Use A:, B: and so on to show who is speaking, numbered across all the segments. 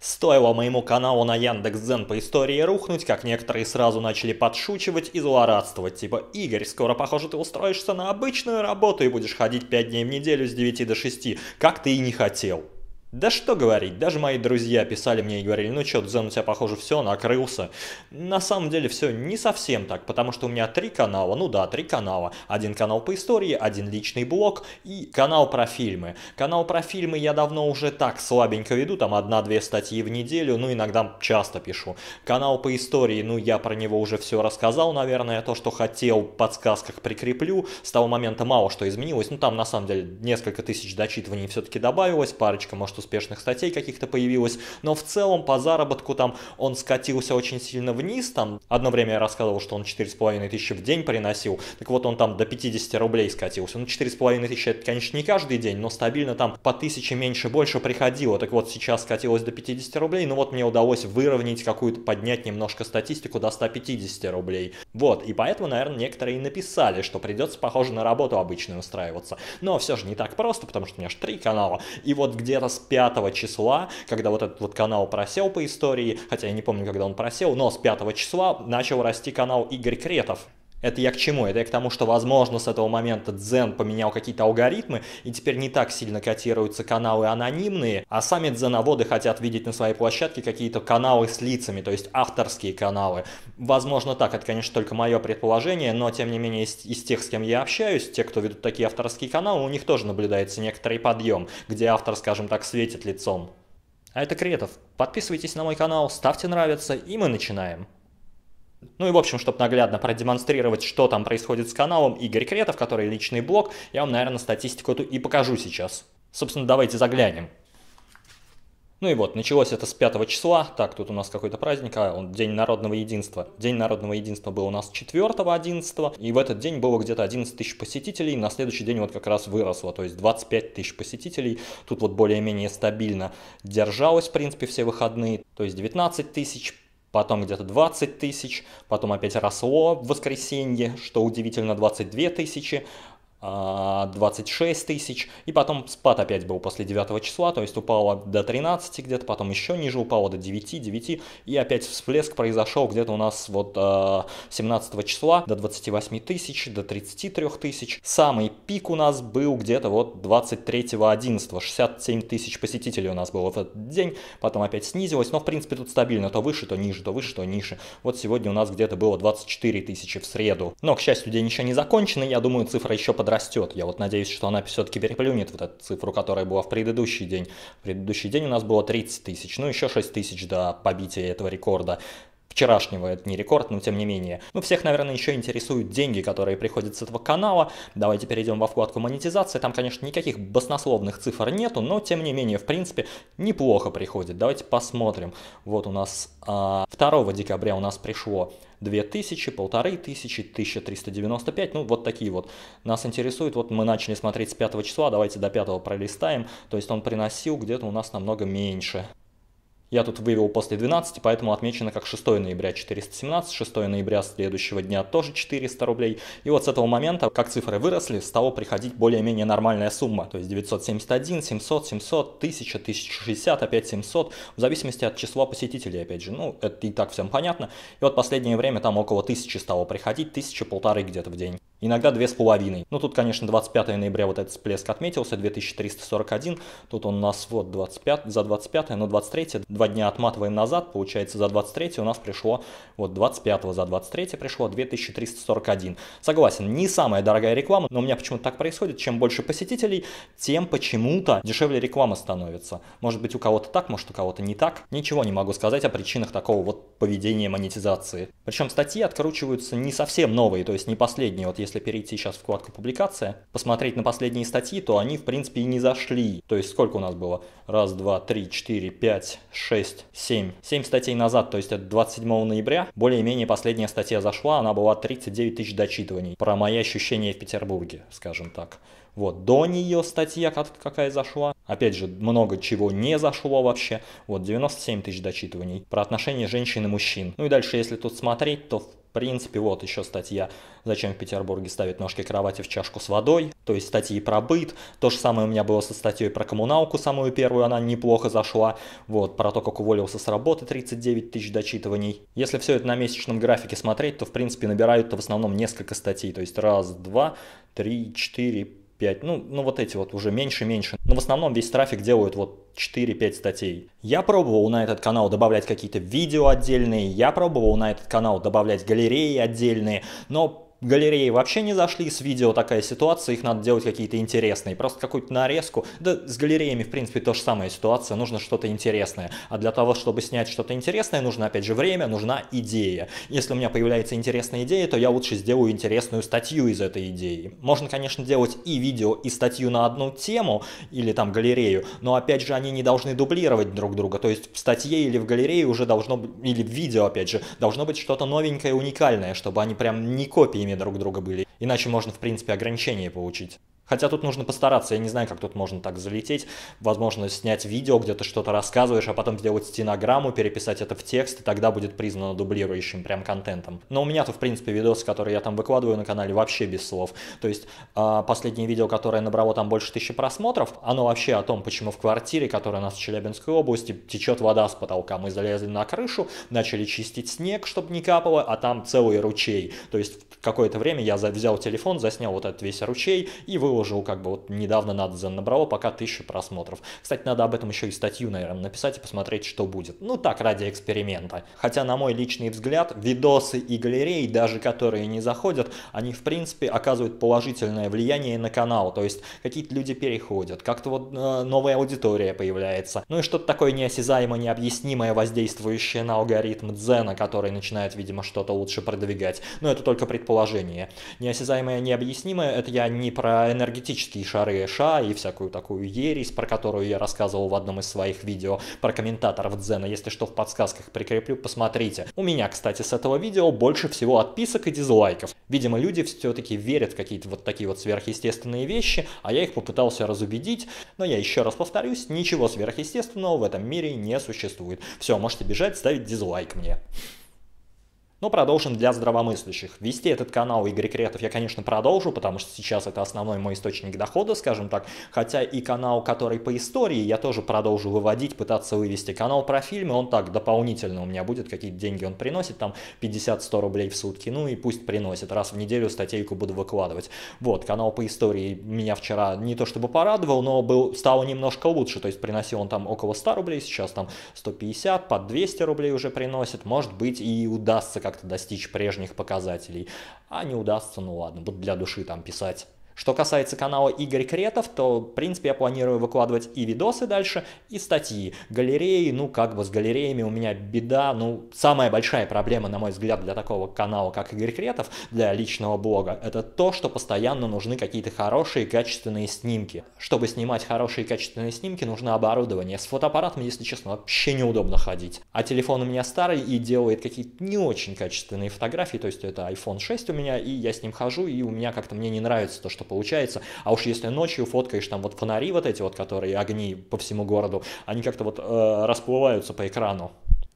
A: Стоило моему каналу на Яндекс.Дзен по истории рухнуть, как некоторые сразу начали подшучивать и злорадствовать, типа «Игорь, скоро, похоже, ты устроишься на обычную работу и будешь ходить 5 дней в неделю с 9 до 6, как ты и не хотел». Да что говорить, даже мои друзья писали мне и говорили, ну чё, Дзен, у тебя, похоже, все, накрылся. На самом деле все не совсем так, потому что у меня три канала, ну да, три канала. Один канал по истории, один личный блог и канал про фильмы. Канал про фильмы я давно уже так слабенько веду, там одна-две статьи в неделю, ну иногда часто пишу. Канал по истории, ну я про него уже все рассказал, наверное, то, что хотел, в подсказках прикреплю. С того момента мало что изменилось, ну там на самом деле несколько тысяч дочитываний все-таки добавилось, парочка, может, успешных статей каких-то появилось, но в целом по заработку там он скатился очень сильно вниз, там одно время я рассказывал, что он 4,5 тысячи в день приносил, так вот он там до 50 рублей скатился, ну 4,5 тысячи это, конечно, не каждый день, но стабильно там по тысяче меньше-больше приходило, так вот сейчас скатилось до 50 рублей, но ну вот мне удалось выровнять какую-то, поднять немножко статистику до 150 рублей, вот, и поэтому, наверное, некоторые и написали, что придется, похоже, на работу обычную устраиваться, но все же не так просто, потому что у меня же три канала, и вот где-то с 5 числа, когда вот этот вот канал просел по истории, хотя я не помню, когда он просел, но с 5 числа начал расти канал Игорь Кретов. Это я к чему? Это я к тому, что, возможно, с этого момента Дзен поменял какие-то алгоритмы, и теперь не так сильно котируются каналы анонимные, а сами дзеноводы хотят видеть на своей площадке какие-то каналы с лицами, то есть авторские каналы. Возможно так, это, конечно, только мое предположение, но, тем не менее, из, из тех, с кем я общаюсь, те, кто ведут такие авторские каналы, у них тоже наблюдается некоторый подъем, где автор, скажем так, светит лицом. А это Кретов. Подписывайтесь на мой канал, ставьте нравится, и мы начинаем. Ну и в общем, чтобы наглядно продемонстрировать, что там происходит с каналом, Игорь Кретов, который личный блог, я вам, наверное, статистику эту и покажу сейчас. Собственно, давайте заглянем. Ну и вот, началось это с 5 числа. Так, тут у нас какой-то праздник, а он День народного единства. День народного единства был у нас 4 11 и в этот день было где-то 11 тысяч посетителей, на следующий день вот как раз выросло, то есть 25 тысяч посетителей. Тут вот более-менее стабильно держалось, в принципе, все выходные, то есть 19 тысяч потом где-то 20 тысяч, потом опять росло в воскресенье, что удивительно, 22 тысячи, 26 а, тысяч, и потом спад опять был после 9 числа, то есть упало до 13 где-то, потом еще ниже упало до 9, 9, и опять всплеск произошел где-то у нас вот 17 а, числа до 28 тысяч, до 33 тысяч. Самый пик у нас был где-то вот 23 11, 67 тысяч посетителей у нас было в этот день, потом опять снизилось, но в принципе тут стабильно, то выше, то ниже, то выше, то ниже. Вот сегодня у нас где-то было 24 тысячи в среду. Но, к счастью, день еще не закончен, я думаю, цифра еще подорожает подрастет. Я вот надеюсь, что она все-таки переплюнет вот эту цифру, которая была в предыдущий день. В предыдущий день у нас было 30 тысяч, ну еще 6 тысяч до побития этого рекорда вчерашнего, это не рекорд, но тем не менее. Ну, всех, наверное, еще интересуют деньги, которые приходят с этого канала. Давайте перейдем во вкладку монетизация. Там, конечно, никаких баснословных цифр нету, но тем не менее, в принципе, неплохо приходит. Давайте посмотрим. Вот у нас а, 2 декабря у нас пришло 2000, 1500, 1395, ну вот такие вот. Нас интересует, вот мы начали смотреть с 5 числа, давайте до 5 пролистаем, то есть он приносил где-то у нас намного меньше. Я тут вывел после 12, поэтому отмечено как 6 ноября 417, 6 ноября следующего дня тоже 400 рублей. И вот с этого момента, как цифры выросли, стала приходить более-менее нормальная сумма. То есть 971, 700, 700, 1000, 1060, опять 700, в зависимости от числа посетителей, опять же. Ну, это и так всем понятно. И вот последнее время там около 1000 стало приходить, 1000, полторы где-то в день иногда 2,5. Ну, тут, конечно, 25 ноября вот этот всплеск отметился, 2341, тут он у нас вот 25, за 25, но 23, два дня отматываем назад, получается, за 23 у нас пришло, вот 25 за 23 пришло 2341. Согласен, не самая дорогая реклама, но у меня почему-то так происходит, чем больше посетителей, тем почему-то дешевле реклама становится. Может быть, у кого-то так, может, у кого-то не так. Ничего не могу сказать о причинах такого вот поведения монетизации. Причем статьи откручиваются не совсем новые, то есть не последние. Вот если если перейти сейчас в вкладку «Публикация», посмотреть на последние статьи, то они, в принципе, и не зашли. То есть сколько у нас было? Раз, два, три, четыре, пять, шесть, семь. Семь статей назад, то есть это 27 ноября, более-менее последняя статья зашла, она была 39 тысяч дочитываний. Про мои ощущения в Петербурге, скажем так. Вот, до нее статья какая зашла. Опять же, много чего не зашло вообще. Вот, 97 тысяч дочитываний. Про отношения женщин и мужчин. Ну и дальше, если тут смотреть, то в в принципе, вот еще статья «Зачем в Петербурге ставить ножки кровати в чашку с водой?» То есть статьи про быт. То же самое у меня было со статьей про коммуналку, самую первую, она неплохо зашла. Вот, про то, как уволился с работы, 39 тысяч дочитываний. Если все это на месячном графике смотреть, то, в принципе, набирают-то в основном несколько статей. То есть раз, два, три, четыре, пять. ну, ну вот эти вот уже меньше-меньше. Но ну, в основном весь трафик делают вот 4-5 статей. Я пробовал на этот канал добавлять какие-то видео отдельные, я пробовал на этот канал добавлять галереи отдельные, но галереи вообще не зашли, с видео такая ситуация, их надо делать какие-то интересные, просто какую-то нарезку. Да с галереями, в принципе, то же самое ситуация, нужно что-то интересное. А для того, чтобы снять что-то интересное, нужно, опять же, время, нужна идея. Если у меня появляется интересная идея, то я лучше сделаю интересную статью из этой идеи. Можно, конечно, делать и видео, и статью на одну тему, или там галерею, но, опять же, они не должны дублировать друг друга, то есть в статье или в галерее уже должно или в видео, опять же, должно быть что-то новенькое, уникальное, чтобы они прям не копии друг друга были. Иначе можно, в принципе, ограничения получить. Хотя тут нужно постараться, я не знаю, как тут можно так залететь. Возможно, снять видео, где ты что-то рассказываешь, а потом сделать стенограмму, переписать это в текст, и тогда будет признано дублирующим прям контентом. Но у меня-то, в принципе, видосы, которые я там выкладываю на канале, вообще без слов. То есть а, последнее видео, которое набрало там больше тысячи просмотров, оно вообще о том, почему в квартире, которая у нас в Челябинской области, течет вода с потолка. Мы залезли на крышу, начали чистить снег, чтобы не капало, а там целый ручей. То есть какое-то время я взял телефон, заснял вот этот весь ручей и выложил выложил, как бы вот недавно надо набрало пока 1000 просмотров. Кстати, надо об этом еще и статью, наверное, написать и посмотреть, что будет. Ну так, ради эксперимента. Хотя, на мой личный взгляд, видосы и галереи, даже которые не заходят, они, в принципе, оказывают положительное влияние на канал. То есть, какие-то люди переходят, как-то вот э, новая аудитория появляется. Ну и что-то такое неосязаемо, необъяснимое, воздействующее на алгоритм Дзена, который начинает, видимо, что-то лучше продвигать. Но это только предположение. Неосязаемое, необъяснимое, это я не про энергию энергетические шары Эша и всякую такую ересь, про которую я рассказывал в одном из своих видео про комментаторов Дзена. Если что, в подсказках прикреплю, посмотрите. У меня, кстати, с этого видео больше всего отписок и дизлайков. Видимо, люди все-таки верят в какие-то вот такие вот сверхъестественные вещи, а я их попытался разубедить, но я еще раз повторюсь, ничего сверхъестественного в этом мире не существует. Все, можете бежать, ставить дизлайк мне но продолжим для здравомыслящих. Вести этот канал Игорь Кретов я, конечно, продолжу, потому что сейчас это основной мой источник дохода, скажем так, хотя и канал, который по истории, я тоже продолжу выводить, пытаться вывести. Канал про фильмы, он так, дополнительно у меня будет, какие деньги он приносит, там 50-100 рублей в сутки, ну и пусть приносит, раз в неделю статейку буду выкладывать. Вот, канал по истории меня вчера не то чтобы порадовал, но был, стало немножко лучше, то есть приносил он там около 100 рублей, сейчас там 150, под 200 рублей уже приносит, может быть и удастся как-то достичь прежних показателей. А не удастся, ну ладно, буду для души там писать что касается канала Игорь Кретов, то, в принципе, я планирую выкладывать и видосы дальше, и статьи. Галереи, ну, как бы с галереями у меня беда, ну, самая большая проблема, на мой взгляд, для такого канала, как Игорь Кретов, для личного блога, это то, что постоянно нужны какие-то хорошие, качественные снимки. Чтобы снимать хорошие, качественные снимки, нужно оборудование. С фотоаппаратом, если честно, вообще неудобно ходить. А телефон у меня старый и делает какие-то не очень качественные фотографии, то есть это iPhone 6 у меня, и я с ним хожу, и у меня как-то мне не нравится то, что получается. А уж если ночью фоткаешь там вот фонари вот эти вот, которые огни по всему городу, они как-то вот э, расплываются по экрану.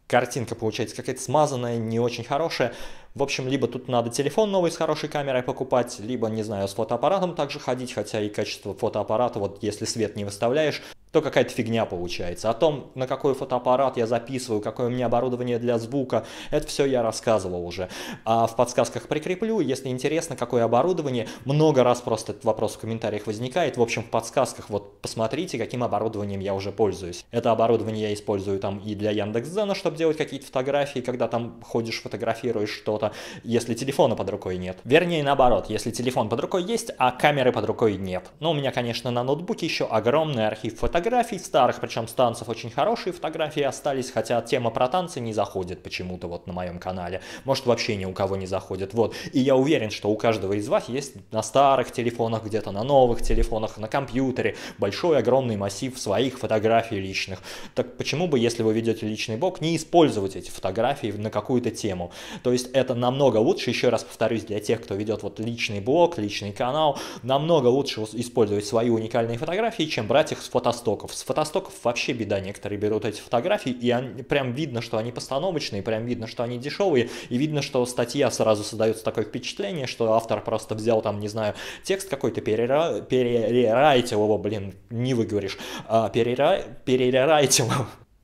A: Картинка получается какая-то смазанная, не очень хорошая. В общем, либо тут надо телефон новый с хорошей камерой покупать, либо, не знаю, с фотоаппаратом также ходить, хотя и качество фотоаппарата, вот если свет не выставляешь, то какая-то фигня получается. О том, на какой фотоаппарат я записываю, какое у меня оборудование для звука, это все я рассказывал уже. А в подсказках прикреплю, если интересно, какое оборудование. Много раз просто этот вопрос в комментариях возникает. В общем, в подсказках вот посмотрите, каким оборудованием я уже пользуюсь. Это оборудование я использую там и для Яндекс.Дзена, чтобы делать какие-то фотографии, когда там ходишь, фотографируешь что-то, если телефона под рукой нет. Вернее, наоборот, если телефон под рукой есть, а камеры под рукой нет. Но ну, у меня, конечно, на ноутбуке еще огромный архив фотографий, фотографий старых, причем с танцев очень хорошие фотографии остались, хотя тема про танцы не заходит почему-то вот на моем канале. Может вообще ни у кого не заходит. Вот. И я уверен, что у каждого из вас есть на старых телефонах, где-то на новых телефонах, на компьютере большой огромный массив своих фотографий личных. Так почему бы, если вы ведете личный блог, не использовать эти фотографии на какую-то тему? То есть это намного лучше, еще раз повторюсь, для тех, кто ведет вот личный блог, личный канал, намного лучше использовать свои уникальные фотографии, чем брать их с фотостора фотостоков. С фотостоков вообще беда. Некоторые берут эти фотографии, и они, прям видно, что они постановочные, прям видно, что они дешевые, и видно, что статья сразу создается такое впечатление, что автор просто взял там, не знаю, текст какой-то, перера... перерайтил его, блин, не выговоришь, а, перерайтил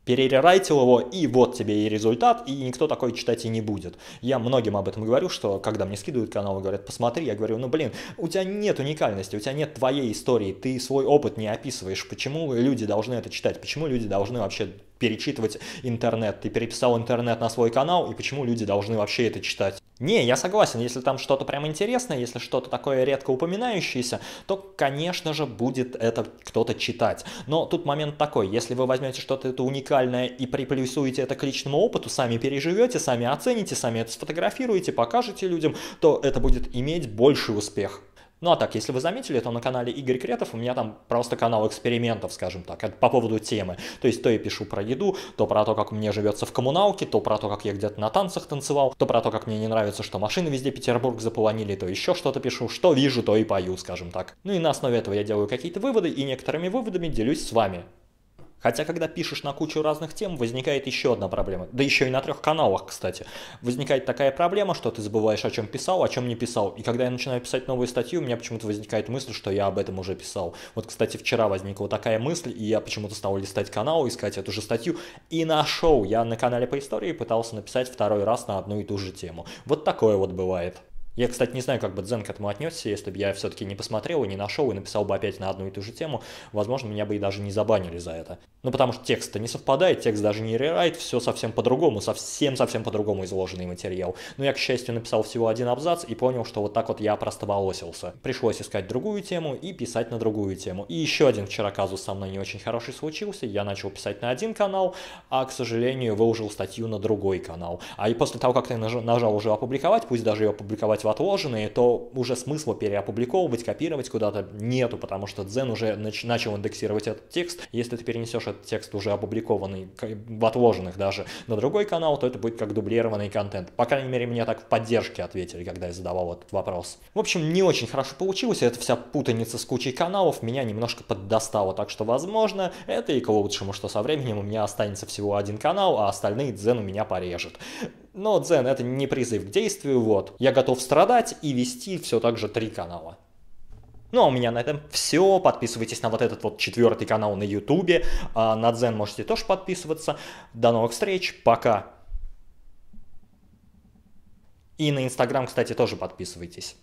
A: перерерайтил его, и вот тебе и результат, и никто такой читать и не будет. Я многим об этом говорю, что когда мне скидывают канал и говорят, посмотри, я говорю, ну блин, у тебя нет уникальности, у тебя нет твоей истории, ты свой опыт не описываешь, почему люди должны это читать, почему люди должны вообще перечитывать интернет. Ты переписал интернет на свой канал, и почему люди должны вообще это читать? Не, я согласен, если там что-то прям интересное, если что-то такое редко упоминающееся, то, конечно же, будет это кто-то читать. Но тут момент такой, если вы возьмете что-то это уникальное и приплюсуете это к личному опыту, сами переживете, сами оцените, сами это сфотографируете, покажете людям, то это будет иметь больший успех. Ну а так, если вы заметили, то на канале Игорь Кретов у меня там просто канал экспериментов, скажем так, по поводу темы. То есть то я пишу про еду, то про то, как мне живется в коммуналке, то про то, как я где-то на танцах танцевал, то про то, как мне не нравится, что машины везде Петербург заполонили, то еще что-то пишу, что вижу, то и пою, скажем так. Ну и на основе этого я делаю какие-то выводы, и некоторыми выводами делюсь с вами. Хотя, когда пишешь на кучу разных тем, возникает еще одна проблема. Да еще и на трех каналах, кстати. Возникает такая проблема, что ты забываешь, о чем писал, о чем не писал. И когда я начинаю писать новую статью, у меня почему-то возникает мысль, что я об этом уже писал. Вот, кстати, вчера возникла такая мысль, и я почему-то стал листать канал, искать эту же статью, и нашел. Я на канале по истории пытался написать второй раз на одну и ту же тему. Вот такое вот бывает. Я, кстати, не знаю, как бы Дзен к этому отнесся, если бы я все-таки не посмотрел и не нашел, и написал бы опять на одну и ту же тему, возможно, меня бы и даже не забанили за это. Ну, потому что текст-то не совпадает, текст даже не рерайт, все совсем по-другому, совсем-совсем по-другому изложенный материал. Но я, к счастью, написал всего один абзац и понял, что вот так вот я простоволосился. Пришлось искать другую тему и писать на другую тему. И еще один вчера казус со мной не очень хороший случился, я начал писать на один канал, а, к сожалению, выложил статью на другой канал. А и после того, как ты нажал уже опубликовать, пусть даже ее опубликовать в отложенные, то уже смысла переопубликовывать, копировать куда-то нету, потому что Дзен уже начал индексировать этот текст. Если ты перенесешь этот текст уже опубликованный, в отложенных даже, на другой канал, то это будет как дублированный контент. По крайней мере, мне так в поддержке ответили, когда я задавал этот вопрос. В общем, не очень хорошо получилось, эта вся путаница с кучей каналов меня немножко поддостала, так что, возможно, это и к лучшему, что со временем у меня останется всего один канал, а остальные дзен у меня порежет. Но дзен это не призыв к действию, вот. Я готов страдать и вести все так же три канала. Ну а у меня на этом все. Подписывайтесь на вот этот вот четвертый канал на ютубе. А на дзен можете тоже подписываться. До новых встреч. Пока. И на инстаграм, кстати, тоже подписывайтесь.